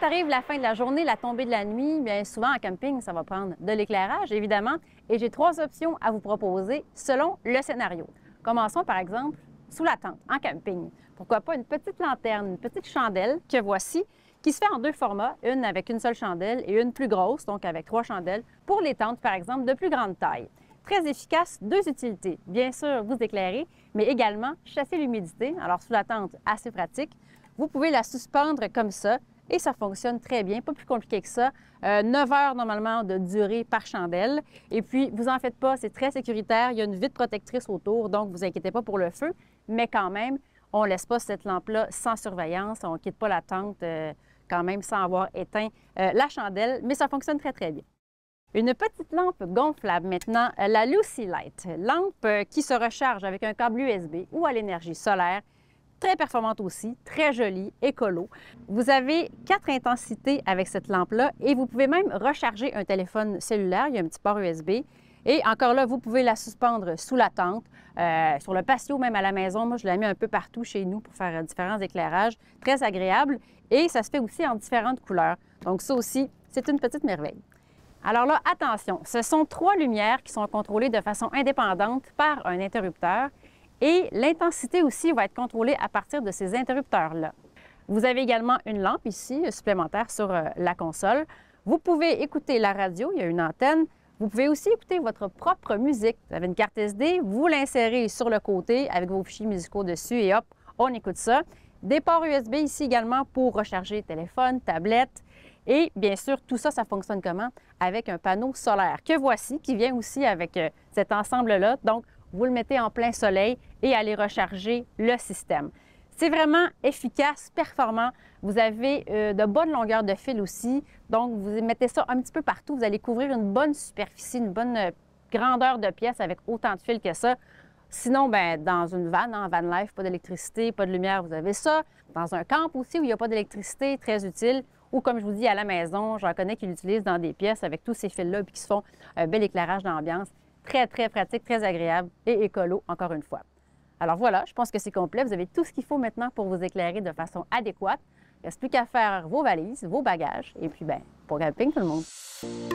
quand arrive la fin de la journée, la tombée de la nuit, bien souvent en camping, ça va prendre de l'éclairage, évidemment, et j'ai trois options à vous proposer selon le scénario. Commençons par exemple sous la tente, en camping. Pourquoi pas une petite lanterne, une petite chandelle que voici, qui se fait en deux formats, une avec une seule chandelle et une plus grosse, donc avec trois chandelles, pour les tentes, par exemple, de plus grande taille. Très efficace, deux utilités. Bien sûr, vous éclairer, mais également chasser l'humidité. Alors, sous la tente, assez pratique. Vous pouvez la suspendre comme ça, et ça fonctionne très bien, pas plus compliqué que ça. 9 euh, heures normalement de durée par chandelle. Et puis, vous en faites pas, c'est très sécuritaire. Il y a une vitre protectrice autour, donc vous inquiétez pas pour le feu. Mais quand même, on laisse pas cette lampe-là sans surveillance. On quitte pas la tente euh, quand même sans avoir éteint euh, la chandelle. Mais ça fonctionne très, très bien. Une petite lampe gonflable maintenant, la Lucy Light, lampe qui se recharge avec un câble USB ou à l'énergie solaire très performante aussi, très jolie, écolo. Vous avez quatre intensités avec cette lampe-là et vous pouvez même recharger un téléphone cellulaire. Il y a un petit port USB. Et encore là, vous pouvez la suspendre sous la tente, euh, sur le patio, même à la maison. Moi, je la mis un peu partout chez nous pour faire différents éclairages. Très agréable. Et ça se fait aussi en différentes couleurs. Donc ça aussi, c'est une petite merveille. Alors là, attention, ce sont trois lumières qui sont contrôlées de façon indépendante par un interrupteur et l'intensité aussi va être contrôlée à partir de ces interrupteurs-là. Vous avez également une lampe ici supplémentaire sur euh, la console. Vous pouvez écouter la radio, il y a une antenne. Vous pouvez aussi écouter votre propre musique. Vous avez une carte SD, vous l'insérez sur le côté avec vos fichiers musicaux dessus et hop, on écoute ça. Des ports USB ici également pour recharger téléphone, tablette. Et bien sûr, tout ça, ça fonctionne comment? Avec un panneau solaire que voici, qui vient aussi avec euh, cet ensemble-là. Donc, vous le mettez en plein soleil et allez recharger le système. C'est vraiment efficace, performant. Vous avez euh, de bonnes longueurs de fil aussi. Donc, vous mettez ça un petit peu partout. Vous allez couvrir une bonne superficie, une bonne euh, grandeur de pièce avec autant de fil que ça. Sinon, ben, dans une van, en van life, pas d'électricité, pas de lumière, vous avez ça. Dans un camp aussi où il n'y a pas d'électricité, très utile. Ou comme je vous dis, à la maison, j'en connais qui l'utilisent dans des pièces avec tous ces fils-là, et qui se font un bel éclairage d'ambiance. Très, très pratique, très agréable et écolo, encore une fois. Alors voilà, je pense que c'est complet. Vous avez tout ce qu'il faut maintenant pour vous éclairer de façon adéquate. Il ne reste plus qu'à faire vos valises, vos bagages, et puis ben, pour camping tout le monde.